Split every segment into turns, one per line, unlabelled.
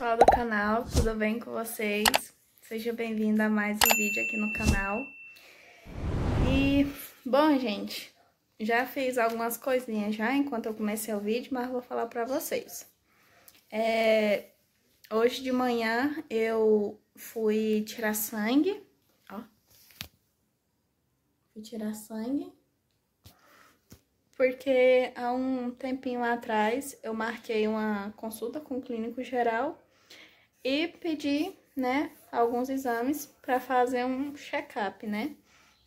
pessoal do canal, tudo bem com vocês? Seja bem-vindo a mais um vídeo aqui no canal. E, bom, gente, já fiz algumas coisinhas já enquanto eu comecei o vídeo, mas vou falar pra vocês. É, hoje de manhã eu fui tirar sangue, ó. Fui tirar sangue. Porque há um tempinho atrás eu marquei uma consulta com o clínico geral e pedi, né, alguns exames para fazer um check-up, né?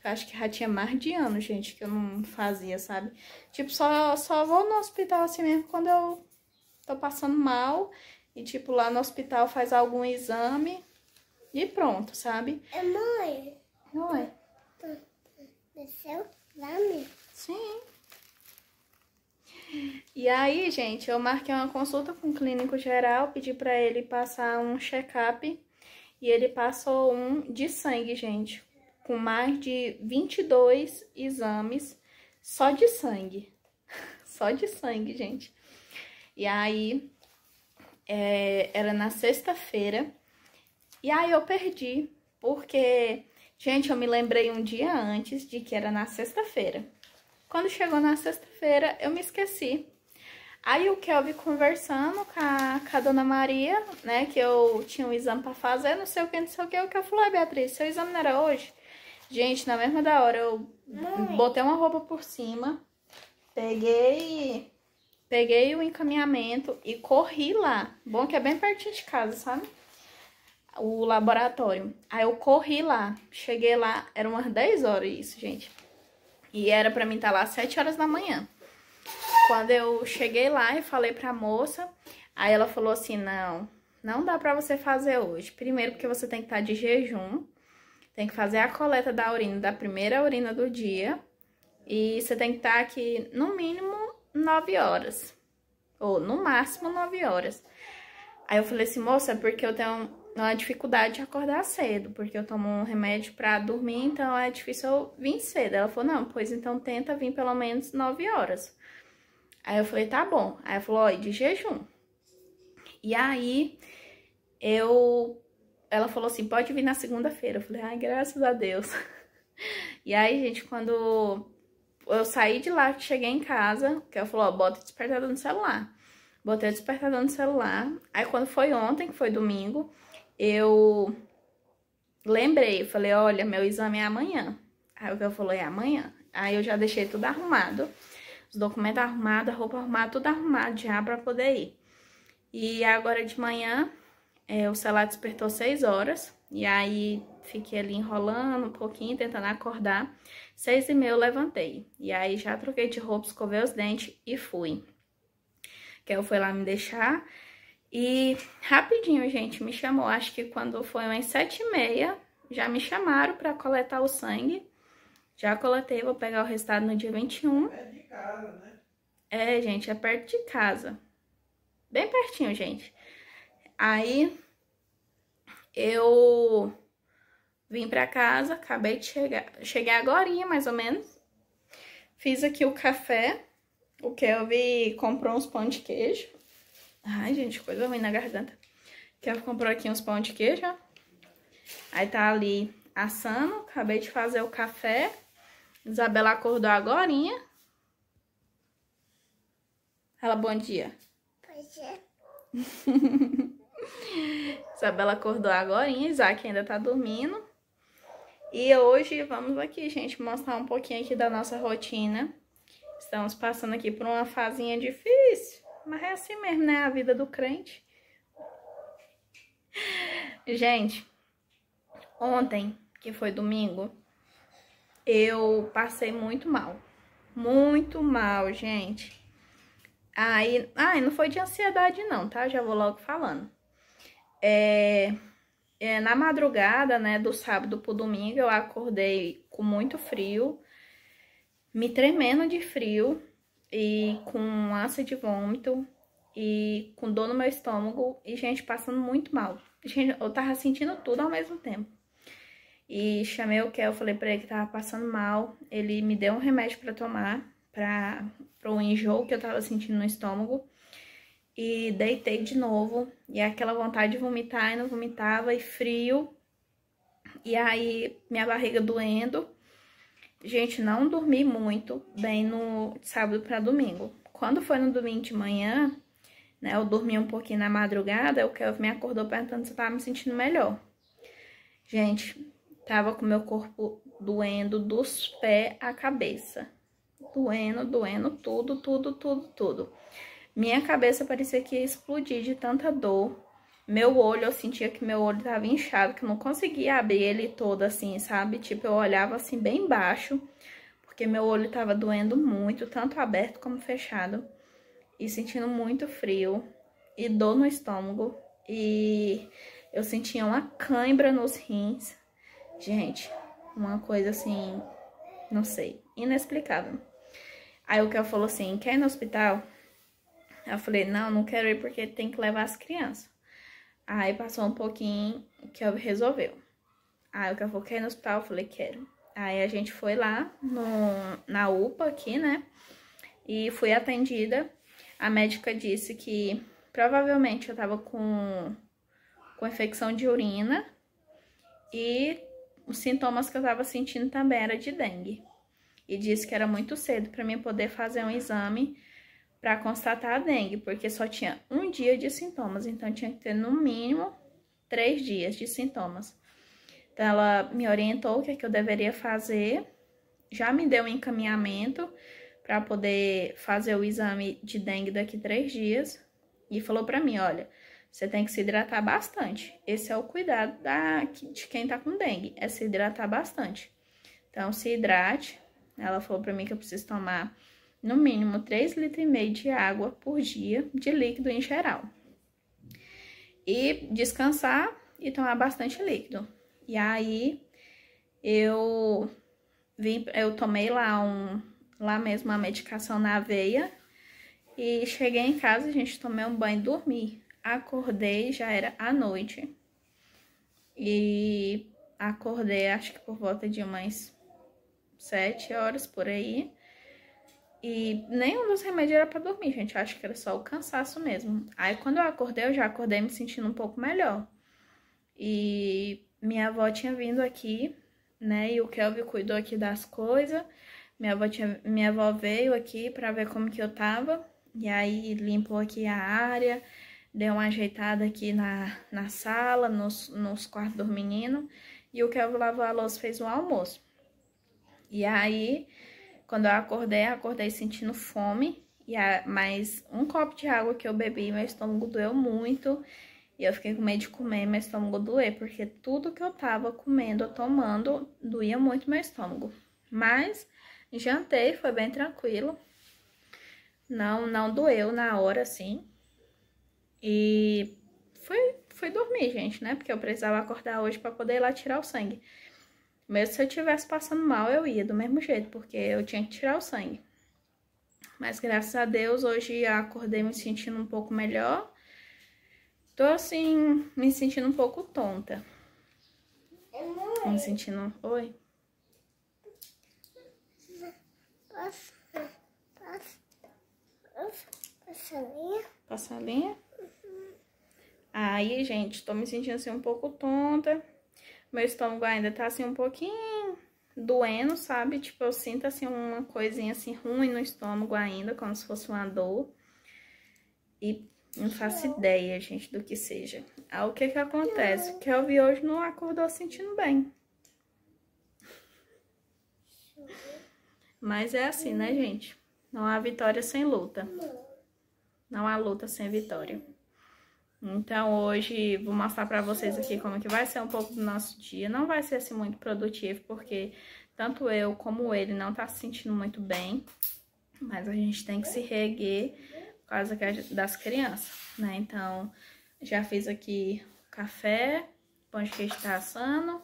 Eu acho que já tinha mais de ano, gente, que eu não fazia, sabe? Tipo, só, só vou no hospital assim mesmo quando eu tô passando mal. E, tipo, lá no hospital faz algum exame e pronto, sabe?
É, mãe. Oi. Tá, tá. Desceu exame?
E aí, gente, eu marquei uma consulta com o um clínico geral, pedi para ele passar um check-up e ele passou um de sangue, gente, com mais de 22 exames só de sangue. só de sangue, gente. E aí, é, era na sexta-feira. E aí eu perdi, porque, gente, eu me lembrei um dia antes de que era na sexta-feira. Quando chegou na sexta-feira, eu me esqueci. Aí o Kelvin conversando com a, com a, dona Maria, né, que eu tinha um exame para fazer, não sei o que, não sei o que, o que eu falei, Beatriz, seu exame não era hoje? Gente, na mesma da hora eu Mãe. botei uma roupa por cima, peguei peguei o encaminhamento e corri lá. Bom que é bem pertinho de casa, sabe? O laboratório. Aí eu corri lá, cheguei lá, era umas 10 horas isso, gente. E era para mim estar tá lá às 7 horas da manhã. Quando eu cheguei lá e falei pra moça, aí ela falou assim, não, não dá pra você fazer hoje. Primeiro porque você tem que estar tá de jejum, tem que fazer a coleta da urina, da primeira urina do dia, e você tem que estar tá aqui no mínimo 9 horas, ou no máximo 9 horas. Aí eu falei assim, moça, é porque eu tenho uma dificuldade de acordar cedo, porque eu tomo um remédio pra dormir, então é difícil eu vir cedo. Ela falou, não, pois então tenta vir pelo menos 9 horas. Aí eu falei, tá bom. Aí ela falou, ó, de jejum. E aí eu. Ela falou assim: pode vir na segunda-feira. Eu falei, ai, graças a Deus. E aí, gente, quando eu saí de lá, cheguei em casa, que ela falou, ó, bota o despertador no celular. Botei o despertador no celular. Aí quando foi ontem, que foi domingo, eu lembrei, falei, olha, meu exame é amanhã. Aí o que eu falou, é amanhã. Aí eu já deixei tudo arrumado os documentos arrumados, a roupa arrumada, tudo arrumado já pra poder ir. E agora de manhã, é, o celular despertou 6 horas, e aí fiquei ali enrolando um pouquinho, tentando acordar. Seis e meia eu levantei, e aí já troquei de roupa, escovei os dentes e fui. Que eu fui lá me deixar, e rapidinho, gente, me chamou, acho que quando foi umas sete e meia, já me chamaram pra coletar o sangue. Já coletei, vou pegar o resultado no dia 21 casa, né? É, gente, é perto de casa. Bem pertinho, gente. Aí eu vim pra casa, acabei de chegar. Cheguei agora, mais ou menos. Fiz aqui o café. O Kelvin comprou uns pão de queijo. Ai, gente, coisa ruim na garganta. Kelvin comprou aqui uns pão de queijo, ó. Aí tá ali assando. Acabei de fazer o café. Isabela acordou agorinha. Fala bom dia. Bom dia. É. Isabela acordou agora, Isaac ainda tá dormindo. E hoje vamos aqui, gente, mostrar um pouquinho aqui da nossa rotina. Estamos passando aqui por uma fazinha difícil, mas é assim mesmo, né? A vida do crente. Gente, ontem, que foi domingo, eu passei muito mal. Muito mal, gente. Aí, ah, não foi de ansiedade não, tá? Já vou logo falando. É, é, na madrugada, né, do sábado pro domingo, eu acordei com muito frio, me tremendo de frio e com ânsia de vômito e com dor no meu estômago e, gente, passando muito mal. Gente, eu tava sentindo tudo ao mesmo tempo. E chamei o Kel, falei pra ele que tava passando mal, ele me deu um remédio para tomar, pra pro enjoo que eu tava sentindo no estômago. E deitei de novo, e é aquela vontade de vomitar, e não vomitava, e frio. E aí, minha barriga doendo. Gente, não dormi muito bem no sábado para domingo. Quando foi no domingo de manhã, né, eu dormi um pouquinho na madrugada, o Kelvin me acordou perguntando se eu tava me sentindo melhor. Gente, tava com meu corpo doendo dos pés à cabeça doendo, doendo tudo, tudo, tudo, tudo. Minha cabeça parecia que ia explodir de tanta dor. Meu olho, eu sentia que meu olho tava inchado, que eu não conseguia abrir ele todo assim, sabe? Tipo, eu olhava assim bem baixo, porque meu olho tava doendo muito, tanto aberto como fechado. E sentindo muito frio e dor no estômago. E eu sentia uma cãibra nos rins. Gente, uma coisa assim, não sei, inexplicável. Aí o Kel falou assim, quer ir no hospital? Eu falei, não, não quero ir porque tem que levar as crianças. Aí passou um pouquinho, que eu resolveu. Aí o Kel falou, quer ir no hospital? Eu falei, quero. Aí a gente foi lá no, na UPA aqui, né? E fui atendida. A médica disse que provavelmente eu tava com, com infecção de urina e os sintomas que eu tava sentindo também era de dengue e disse que era muito cedo para mim poder fazer um exame para constatar a dengue, porque só tinha um dia de sintomas, então tinha que ter no mínimo três dias de sintomas. Então, ela me orientou o que, é que eu deveria fazer, já me deu um encaminhamento para poder fazer o exame de dengue daqui três dias e falou para mim: olha, você tem que se hidratar bastante. Esse é o cuidado da, de quem tá com dengue, é se hidratar bastante. Então, se hidrate, ela falou para mim que eu preciso tomar no mínimo 3,5 litros de água por dia, de líquido em geral. E descansar e tomar bastante líquido. E aí eu vim, eu tomei lá um lá mesmo uma medicação na aveia e cheguei em casa, a gente tomei um banho e dormi. Acordei, já era à noite. E acordei acho que por volta de umas sete horas por aí. E nenhum dos remédios era para dormir, gente. Eu acho que era só o cansaço mesmo. Aí quando eu acordei, eu já acordei me sentindo um pouco melhor. E minha avó tinha vindo aqui, né? E o Kelvin cuidou aqui das coisas. Minha avó, tinha, minha avó veio aqui para ver como que eu tava. E aí limpou aqui a área, deu uma ajeitada aqui na, na sala, nos, nos quartos do menino E o Kelvin lavou a louça, fez um almoço. E aí, quando eu acordei, acordei sentindo fome, e a, mas um copo de água que eu bebi, meu estômago doeu muito, e eu fiquei com medo de comer, meu estômago doer, porque tudo que eu tava comendo tomando doía muito meu estômago. Mas jantei, foi bem tranquilo. Não, não doeu na hora, assim. E fui, fui dormir, gente, né? Porque eu precisava acordar hoje para poder ir lá tirar o sangue. Mesmo se eu estivesse passando mal, eu ia do mesmo jeito, porque eu tinha que tirar o sangue. Mas graças a Deus, hoje acordei me sentindo um pouco melhor. Tô assim, me sentindo um pouco tonta. Me sentindo. Oi? Passa. Passa. Passa a linha? Passa a linha? Uhum. Aí, gente, tô me sentindo assim um pouco tonta. Meu estômago ainda tá assim um pouquinho doendo, sabe? Tipo, eu sinto assim uma coisinha assim ruim no estômago ainda, como se fosse uma dor. E não faço ideia, gente, do que seja. Aí ah, o que que acontece? O que eu vi hoje não acordou sentindo bem. Mas é assim, né, hum. gente? Não há vitória sem luta. Não há luta sem vitória. Então hoje vou mostrar pra vocês aqui como que vai ser um pouco do nosso dia. Não vai ser assim muito produtivo, porque tanto eu como ele não tá se sentindo muito bem. Mas a gente tem que se reguer por causa das crianças, né? Então já fiz aqui café, pão de queijo tá assando.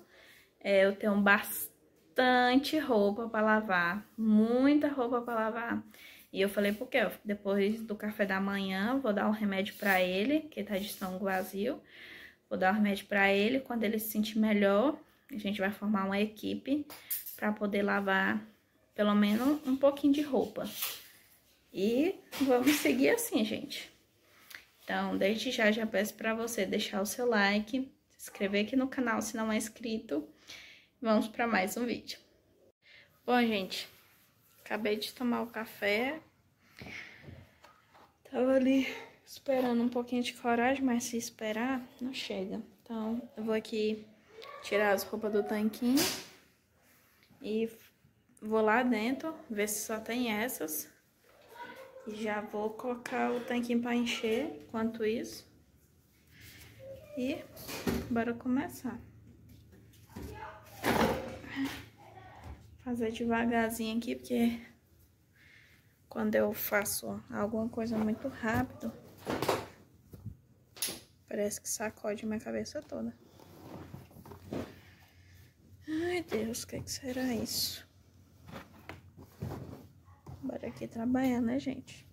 É, eu tenho bastante roupa pra lavar, muita roupa pra lavar. E eu falei porque depois do café da manhã, vou dar um remédio para ele, que tá de estômago vazio. Vou dar um remédio para ele, quando ele se sentir melhor, a gente vai formar uma equipe para poder lavar pelo menos um pouquinho de roupa. E vamos seguir assim, gente. Então, desde já, já peço para você deixar o seu like, se inscrever aqui no canal se não é inscrito. Vamos para mais um vídeo. Bom, gente, Acabei de tomar o café. Tava ali esperando um pouquinho de coragem, mas se esperar, não chega. Então, eu vou aqui tirar as roupas do tanquinho e vou lá dentro, ver se só tem essas. E já vou colocar o tanquinho para encher, enquanto isso. E bora começar. fazer devagarzinho aqui, porque quando eu faço alguma coisa muito rápido, parece que sacode minha cabeça toda. Ai, Deus, o que, que será isso? Bora aqui trabalhar, né, gente?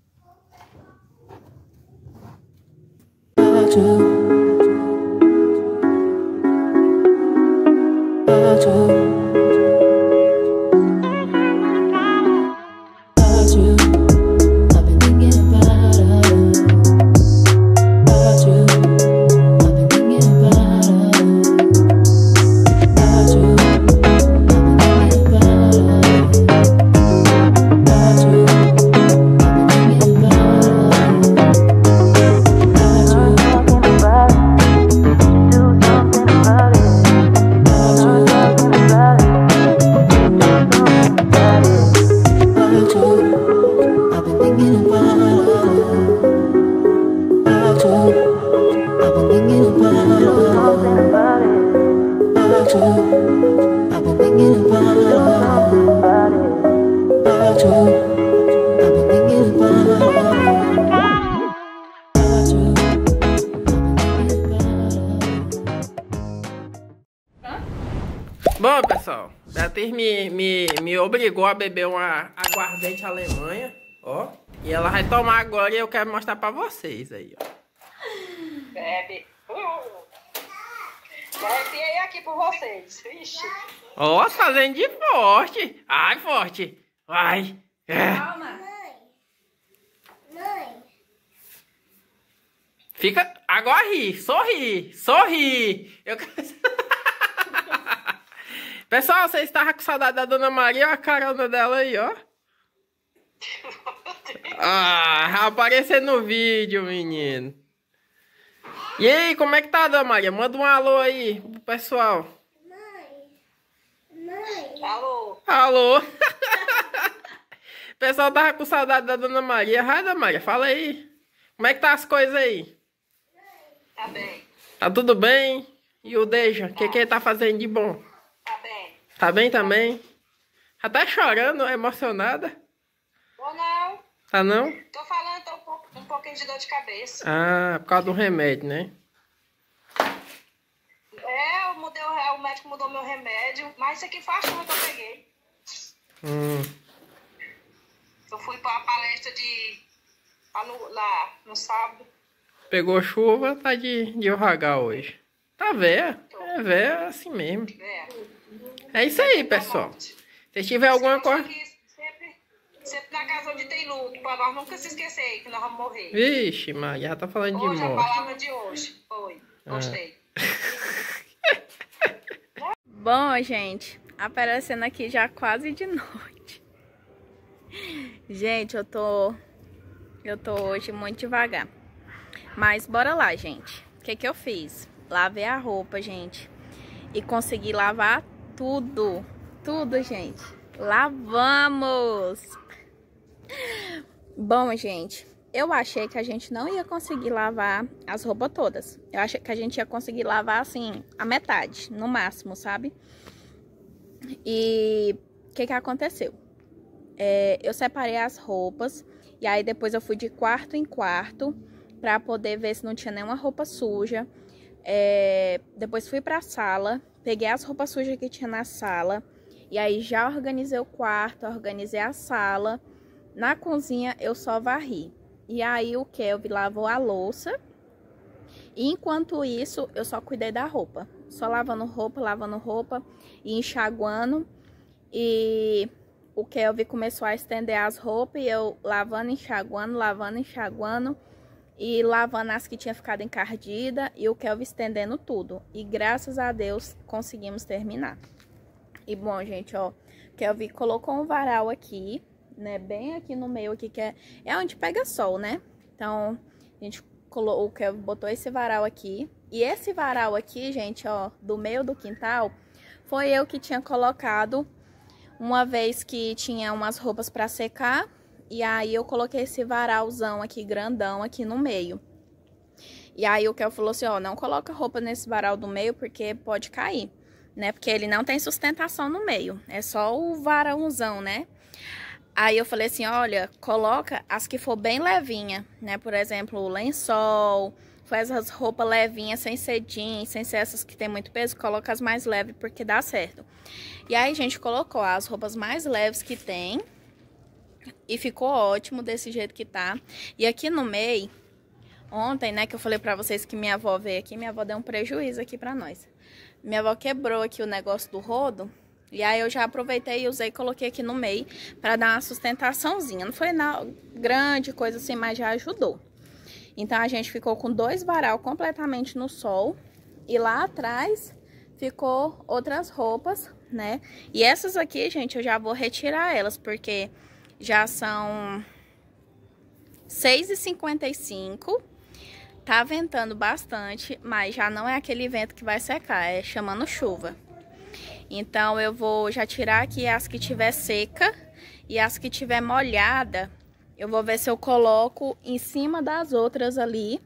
Beatriz me, me, me obrigou a beber uma aguardente alemanha, ó. E ela vai tomar agora e eu quero mostrar pra vocês aí, ó. Bebe. Uh. aí aqui por vocês. Ixi. Ó, fazendo tá de forte. Ai, forte. Vai. É.
Calma. Mãe. Mãe.
Fica. Agora ri. Sorri. Sorri. Eu quero. Pessoal, vocês estavam com saudade da Dona Maria? Olha a carona dela aí, ó. Ah, aparecer no vídeo, menino. E aí, como é que tá, Dona Maria? Manda um alô aí pro pessoal. Mãe. Mãe. Alô. Alô. O pessoal tava com saudade da Dona Maria. Vai, Dona Maria, fala aí. Como é que tá as coisas aí? Tá bem. Tá tudo bem? E o Deja, o tá. que, que ele tá fazendo de bom? Tá bem também? Tá tá chorando, emocionada? Ou não. Tá não? Tô falando, tô um, pouco, um pouquinho de dor de cabeça. Ah, por causa do remédio, né?
É, eu mudei, o médico mudou meu remédio, mas isso aqui foi a chuva que eu peguei. Hum. Eu fui pra palestra de. lá no, lá, no sábado.
Pegou chuva, tá de, de ragar hoje. Tá véia. É véia assim mesmo. É. É isso aí, pessoal. Se tiver alguma coisa.
Sempre, na casa
onde tem luto, pra nós nunca se esquecer que nós vamos morrer. Vixe, mas já tá falando hoje de é morte. Hoje a palavra de hoje. Oi, Gostei.
Ah. Bom, gente, aparecendo aqui já quase de noite. Gente, eu tô. Eu tô hoje muito devagar. Mas bora lá, gente. O que que eu fiz? Lavei a roupa, gente. E consegui lavar tudo. Tudo, gente. Lá vamos! Bom, gente, eu achei que a gente não ia conseguir lavar as roupas todas. Eu achei que a gente ia conseguir lavar, assim, a metade, no máximo, sabe? E o que que aconteceu? É, eu separei as roupas e aí depois eu fui de quarto em quarto pra poder ver se não tinha nenhuma roupa suja. É, depois fui pra sala peguei as roupas sujas que tinha na sala. E aí já organizei o quarto, organizei a sala. Na cozinha eu só varri. E aí o Kelvin lavou a louça. E enquanto isso, eu só cuidei da roupa. Só lavando roupa, lavando roupa e enxaguando. E o Kelvin começou a estender as roupas e eu lavando, enxaguando, lavando, enxaguando e lavando as que tinha ficado encardida e o Kelvin estendendo tudo. E graças a Deus conseguimos terminar. E bom, gente, ó, Kelvin colocou um varal aqui, né, bem aqui no meio aqui, que é, é onde pega sol, né? Então, a gente colocou, o Kelvin botou esse varal aqui. E esse varal aqui, gente, ó, do meio do quintal, foi eu que tinha colocado uma vez que tinha umas roupas para secar e aí eu coloquei esse varalzão aqui, grandão, aqui no meio. E aí o Kel falou assim, ó, não coloca roupa nesse varal do meio porque pode cair, né? Porque ele não tem sustentação no meio, é só o varãozão, né? Aí eu falei assim, olha, coloca as que for bem levinha, né? Por exemplo, o lençol, faz as roupas levinhas, sem ser jeans, sem ser essas que tem muito peso, coloca as mais leves porque dá certo. E aí a gente colocou as roupas mais leves que tem, e ficou ótimo desse jeito que tá. E aqui no meio, ontem, né, que eu falei pra vocês que minha avó veio aqui, minha avó deu um prejuízo aqui pra nós. Minha avó quebrou aqui o negócio do rodo. E aí eu já aproveitei e usei e coloquei aqui no meio pra dar uma sustentaçãozinha. Não foi não, grande coisa assim, mas já ajudou. Então a gente ficou com dois varal completamente no sol. E lá atrás ficou outras roupas, né? E essas aqui, gente, eu já vou retirar elas, porque já são 6h55. Tá ventando bastante, mas já não é aquele vento que vai secar, é chamando chuva. Então eu vou já tirar aqui as que tiver seca e as que tiver molhada, eu vou ver se eu coloco em cima das outras ali.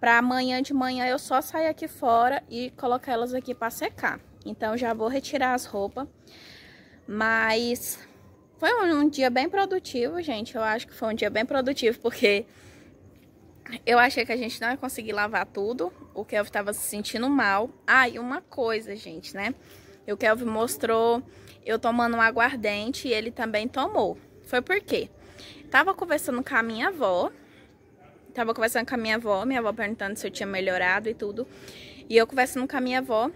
Pra amanhã de manhã eu só sair aqui fora e colocar elas aqui pra secar. Então já vou retirar as roupas. Mas foi um, um dia bem produtivo, gente. Eu acho que foi um dia bem produtivo, porque eu achei que a gente não ia conseguir lavar tudo. O Kelvin tava se sentindo mal. Ah, e uma coisa, gente, né? O Kelvin mostrou eu tomando um aguardente e ele também tomou. Foi por quê? Tava conversando com a minha avó. Tava conversando com a minha avó, minha avó perguntando se eu tinha melhorado e tudo. E eu conversando com a minha avó,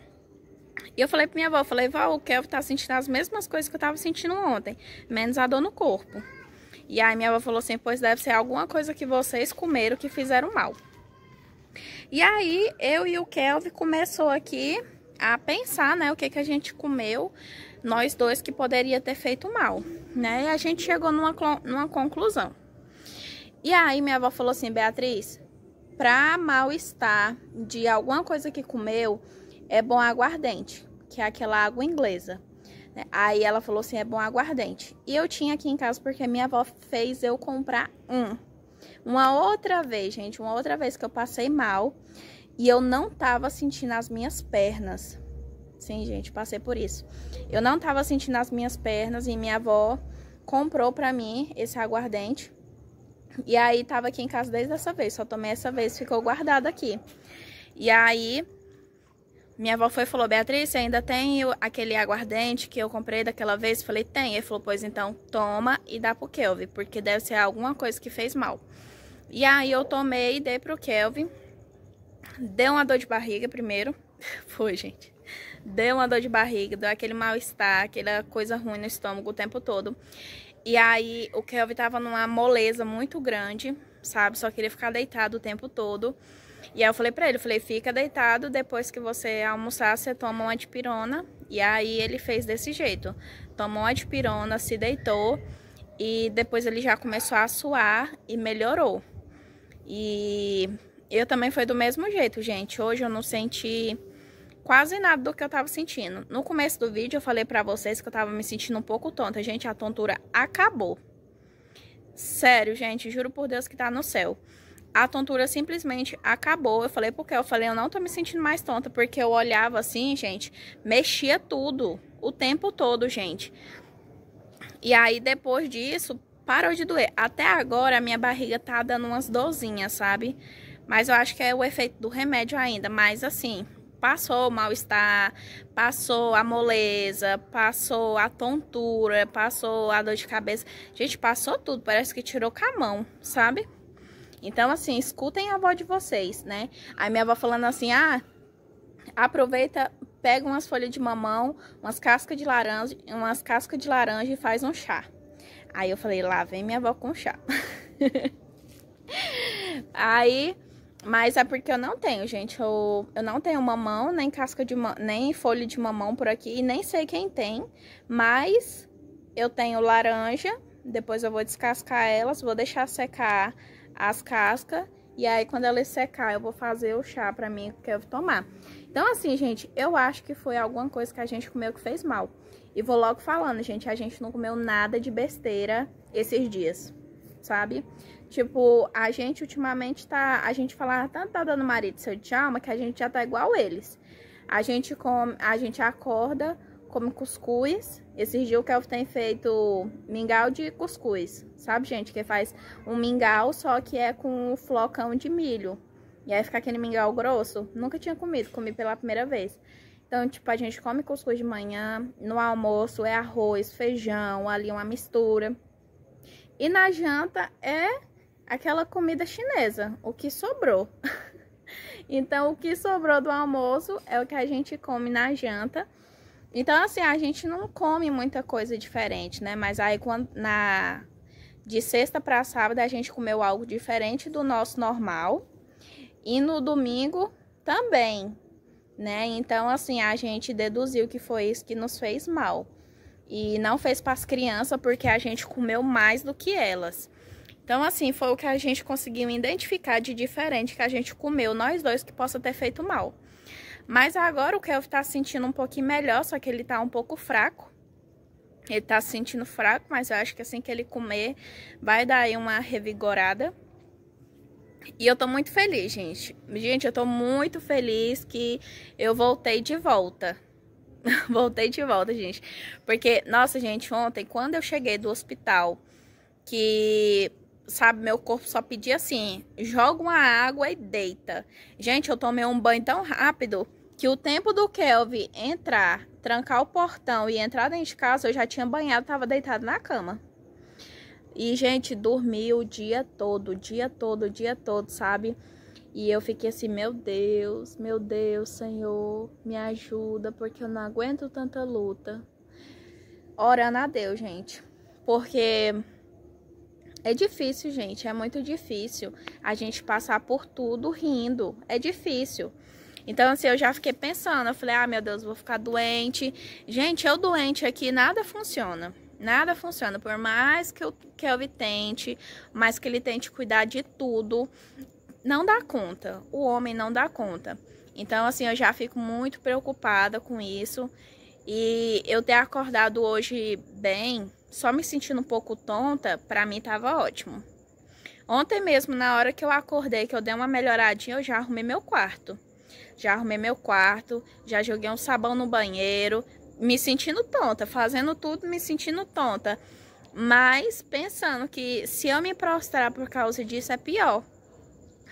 e eu falei pra minha avó, falei, Val, o Kelvin tá sentindo as mesmas coisas que eu tava sentindo ontem, menos a dor no corpo. E aí minha avó falou assim, pois deve ser alguma coisa que vocês comeram que fizeram mal. E aí eu e o Kelvin começou aqui a pensar, né, o que que a gente comeu, nós dois, que poderia ter feito mal, né? E a gente chegou numa, numa conclusão. E aí minha avó falou assim, Beatriz, pra mal-estar de alguma coisa que comeu, é bom aguardente, que é aquela água inglesa. Né? Aí ela falou assim, é bom aguardente. E eu tinha aqui em casa porque minha avó fez eu comprar um. Uma outra vez, gente, uma outra vez que eu passei mal e eu não tava sentindo as minhas pernas. Sim, gente, passei por isso. Eu não tava sentindo as minhas pernas e minha avó comprou para mim esse aguardente. E aí tava aqui em casa desde essa vez, só tomei essa vez, ficou guardado aqui. E aí minha avó foi e falou, Beatriz, você ainda tem aquele aguardente que eu comprei daquela vez? Falei, tem. Ele falou, pois então toma e dá pro Kelvin, porque deve ser alguma coisa que fez mal. E aí eu tomei e dei pro Kelvin. Deu uma dor de barriga primeiro. foi, gente. Deu uma dor de barriga, deu aquele mal-estar, aquela coisa ruim no estômago o tempo todo. E aí o Kelvin tava numa moleza muito grande, sabe? Só queria ficar deitado o tempo todo. E aí eu falei pra ele, eu falei, fica deitado, depois que você almoçar, você toma uma dipirona. E aí ele fez desse jeito, tomou uma dipirona, se deitou, e depois ele já começou a suar e melhorou. E eu também foi do mesmo jeito, gente. Hoje eu não senti quase nada do que eu tava sentindo. No começo do vídeo eu falei pra vocês que eu tava me sentindo um pouco tonta. Gente, a tontura acabou. Sério, gente, juro por Deus que tá no céu a tontura simplesmente acabou. Eu falei, porque eu falei, eu não tô me sentindo mais tonta, porque eu olhava assim, gente, mexia tudo, o tempo todo, gente. E aí, depois disso, parou de doer. Até agora, a minha barriga tá dando umas dorzinhas, sabe? Mas eu acho que é o efeito do remédio ainda, mas assim, passou o mal-estar, passou a moleza, passou a tontura, passou a dor de cabeça. Gente, passou tudo, parece que tirou com a mão, sabe? Então, assim, escutem a avó de vocês, né? Aí minha avó falando assim, ah, aproveita, pega umas folhas de mamão, umas cascas de laranja, umas cascas de laranja e faz um chá. Aí eu falei, lá vem minha avó com chá. Aí, mas é porque eu não tenho, gente. Eu, eu não tenho mamão, nem casca de nem folha de mamão por aqui, e nem sei quem tem, mas eu tenho laranja, depois eu vou descascar elas, vou deixar secar as cascas. E aí, quando ela secar, eu vou fazer o chá pra mim que eu vou tomar. Então, assim, gente, eu acho que foi alguma coisa que a gente comeu que fez mal. E vou logo falando, gente, a gente não comeu nada de besteira esses dias, sabe? Tipo, a gente ultimamente tá... A gente falava ah, tanto tá, tá da Dona Maria de seu Djalma que a gente já tá igual eles. A gente, come, a gente acorda como cuscuz. Esses dias o Kelvin tem feito mingau de cuscuz, sabe, gente? Que faz um mingau, só que é com um flocão de milho. E aí fica aquele mingau grosso. Nunca tinha comido, comi pela primeira vez. Então, tipo, a gente come cuscuz de manhã, no almoço é arroz, feijão, ali uma mistura. E na janta é aquela comida chinesa, o que sobrou. então, o que sobrou do almoço é o que a gente come na janta. Então, assim, a gente não come muita coisa diferente, né? Mas aí quando na de sexta para sábado a gente comeu algo diferente do nosso normal. E no domingo também, né? Então, assim, a gente deduziu que foi isso que nos fez mal. E não fez para as crianças porque a gente comeu mais do que elas. Então, assim, foi o que a gente conseguiu identificar de diferente que a gente comeu, nós dois, que possa ter feito mal. Mas agora o Kelvin tá sentindo um pouquinho melhor, só que ele tá um pouco fraco. Ele tá se sentindo fraco, mas eu acho que assim que ele comer, vai dar aí uma revigorada. E eu tô muito feliz, gente. Gente, eu tô muito feliz que eu voltei de volta. voltei de volta, gente. Porque, nossa, gente, ontem, quando eu cheguei do hospital, que sabe, meu corpo só pedia assim, joga uma água e deita. Gente, eu tomei um banho tão rápido que o tempo do Kelvin entrar, trancar o portão e entrar dentro de casa, eu já tinha banhado, tava deitado na cama. E, gente, dormi o dia todo, o dia todo, o dia todo, sabe? E eu fiquei assim, meu Deus, meu Deus, Senhor, me ajuda, porque eu não aguento tanta luta. Orando a Deus, gente. Porque é difícil, gente, é muito difícil a gente passar por tudo rindo. É difícil. Então, assim, eu já fiquei pensando, eu falei, ah, meu Deus, vou ficar doente. Gente, eu doente aqui, nada funciona. Nada funciona, por mais que o Kelvin tente, mais que ele tente cuidar de tudo, não dá conta. O homem não dá conta. Então, assim, eu já fico muito preocupada com isso. E eu ter acordado hoje bem, só me sentindo um pouco tonta, pra mim tava ótimo. Ontem mesmo, na hora que eu acordei, que eu dei uma melhoradinha, eu já arrumei meu quarto. Já arrumei meu quarto, já joguei um sabão no banheiro, me sentindo tonta, fazendo tudo, me sentindo tonta. Mas pensando que se eu me prostrar por causa disso é pior.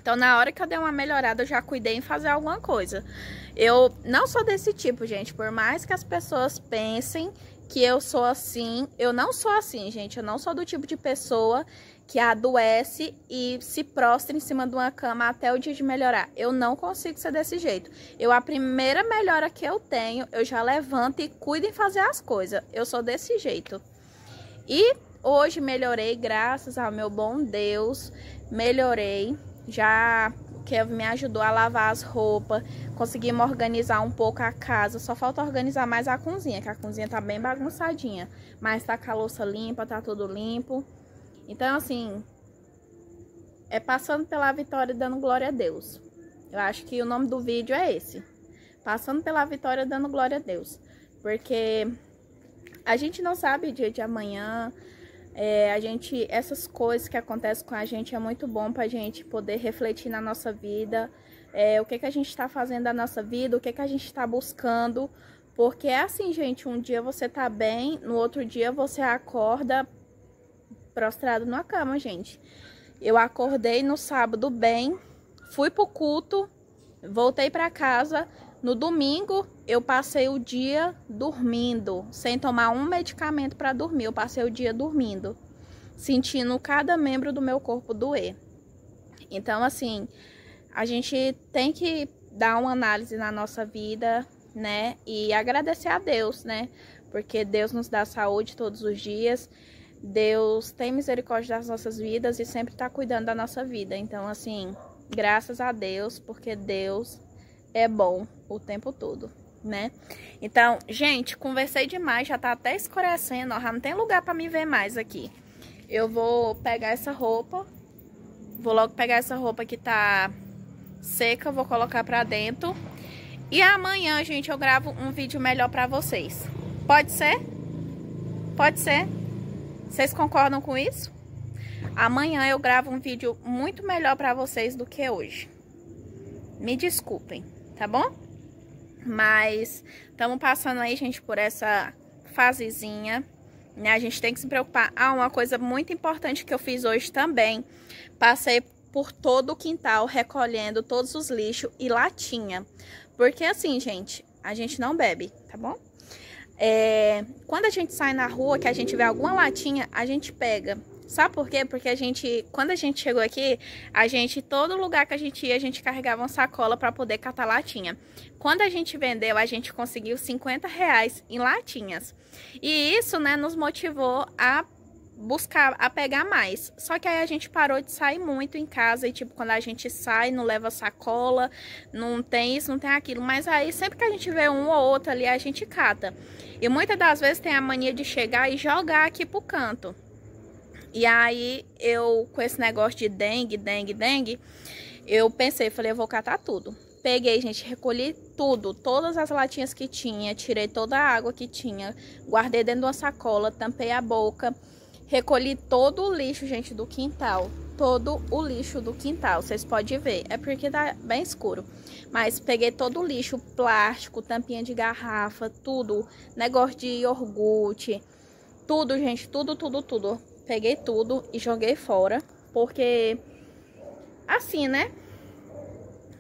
Então, na hora que eu dei uma melhorada, eu já cuidei em fazer alguma coisa. Eu não sou desse tipo, gente. Por mais que as pessoas pensem que eu sou assim. Eu não sou assim, gente. Eu não sou do tipo de pessoa que adoece e se prostra em cima de uma cama até o dia de melhorar. Eu não consigo ser desse jeito. Eu, a primeira melhora que eu tenho, eu já levanto e cuido em fazer as coisas. Eu sou desse jeito. E hoje melhorei, graças ao meu bom Deus. Melhorei. Já que me ajudou a lavar as roupas, conseguimos organizar um pouco a casa. Só falta organizar mais a cozinha, que a cozinha tá bem bagunçadinha. Mas tá com a louça limpa, tá tudo limpo. Então, assim, é passando pela vitória e dando glória a Deus. Eu acho que o nome do vídeo é esse. Passando pela vitória dando glória a Deus. Porque a gente não sabe o dia de amanhã, é, a gente, essas coisas que acontecem com a gente é muito bom para a gente poder refletir na nossa vida, é, o que, que a gente está fazendo da nossa vida, o que, que a gente está buscando, porque é assim, gente, um dia você tá bem, no outro dia você acorda prostrado na cama, gente. Eu acordei no sábado bem, fui pro culto, voltei para casa, no domingo, eu passei o dia dormindo, sem tomar um medicamento para dormir. Eu passei o dia dormindo, sentindo cada membro do meu corpo doer. Então, assim, a gente tem que dar uma análise na nossa vida, né? E agradecer a Deus, né? Porque Deus nos dá saúde todos os dias. Deus tem misericórdia das nossas vidas e sempre está cuidando da nossa vida. Então, assim, graças a Deus, porque Deus é bom o tempo todo, né? Então, gente, conversei demais, já tá até escurecendo, ó, já não tem lugar pra me ver mais aqui. Eu vou pegar essa roupa, vou logo pegar essa roupa que tá seca, vou colocar pra dentro. E amanhã, gente, eu gravo um vídeo melhor pra vocês. Pode ser? Pode ser? Vocês concordam com isso? Amanhã eu gravo um vídeo muito melhor pra vocês do que hoje. Me desculpem tá bom? Mas estamos passando aí, gente, por essa fasezinha, né? A gente tem que se preocupar. Ah, uma coisa muito importante que eu fiz hoje também. Passei por todo o quintal recolhendo todos os lixos e latinha. Porque assim, gente, a gente não bebe, tá bom? É, quando a gente sai na rua, que a gente vê alguma latinha, a gente pega. Sabe por quê? Porque a gente, quando a gente chegou aqui, a gente, todo lugar que a gente ia, a gente carregava uma sacola para poder catar latinha. Quando a gente vendeu, a gente conseguiu 50 reais em latinhas. E isso, né, nos motivou a buscar, a pegar mais. Só que aí a gente parou de sair muito em casa e, tipo, quando a gente sai, não leva sacola, não tem isso, não tem aquilo. Mas aí sempre que a gente vê um ou outro ali, a gente cata. E muitas das vezes tem a mania de chegar e jogar aqui pro canto. E aí eu, com esse negócio de dengue, dengue, dengue, eu pensei, falei, eu vou catar tudo. Peguei, gente, recolhi tudo, todas as latinhas que tinha, tirei toda a água que tinha, guardei dentro de uma sacola, tampei a boca, recolhi todo o lixo, gente, do quintal. Todo o lixo do quintal, vocês podem ver, é porque tá bem escuro. Mas peguei todo o lixo, plástico, tampinha de garrafa, tudo, negócio de iogurte, tudo, gente, tudo, tudo, tudo peguei tudo e joguei fora, porque assim, né?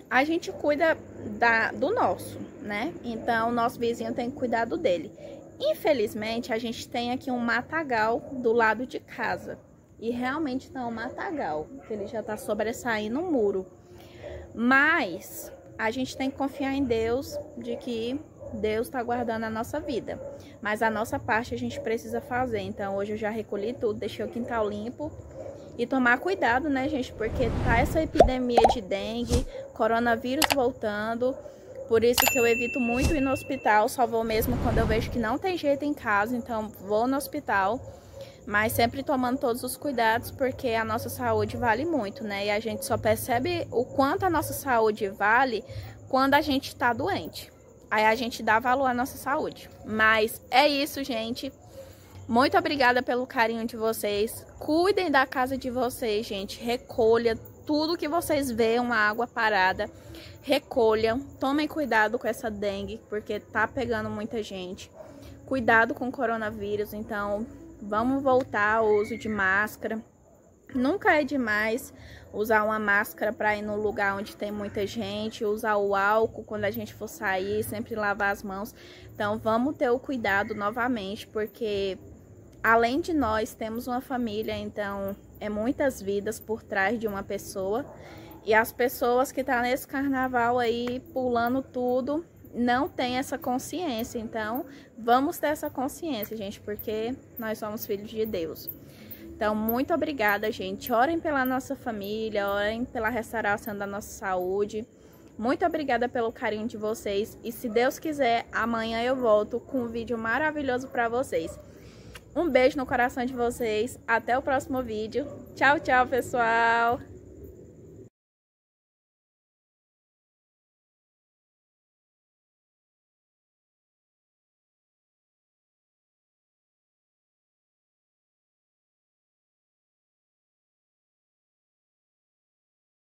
A gente cuida da, do nosso, né? Então, o nosso vizinho tem que cuidar do dele. Infelizmente, a gente tem aqui um matagal do lado de casa. E realmente é um matagal, que ele já tá sobressaindo o um muro. Mas a gente tem que confiar em Deus de que Deus está guardando a nossa vida. Mas a nossa parte a gente precisa fazer. Então hoje eu já recolhi tudo, deixei o quintal limpo. E tomar cuidado, né, gente? Porque tá essa epidemia de dengue, coronavírus voltando. Por isso que eu evito muito ir no hospital, só vou mesmo quando eu vejo que não tem jeito em casa, então vou no hospital. Mas sempre tomando todos os cuidados, porque a nossa saúde vale muito, né? E a gente só percebe o quanto a nossa saúde vale quando a gente está doente. Aí a gente dá valor à nossa saúde. Mas é isso, gente. Muito obrigada pelo carinho de vocês. Cuidem da casa de vocês, gente. Recolha tudo que vocês veem a água parada. Recolham. Tomem cuidado com essa dengue, porque tá pegando muita gente. Cuidado com o coronavírus. Então, vamos voltar ao uso de máscara. Nunca é demais usar uma máscara para ir no lugar onde tem muita gente, usar o álcool quando a gente for sair, sempre lavar as mãos. Então vamos ter o cuidado novamente, porque além de nós temos uma família, então é muitas vidas por trás de uma pessoa. E as pessoas que estão tá nesse carnaval aí pulando tudo não tem essa consciência. Então, vamos ter essa consciência, gente, porque nós somos filhos de Deus. Então, muito obrigada, gente. Orem pela nossa família, orem pela restauração da nossa saúde. Muito obrigada pelo carinho de vocês e se Deus quiser, amanhã eu volto com um vídeo maravilhoso para vocês. Um beijo no coração de vocês. Até o próximo vídeo. Tchau, tchau, pessoal.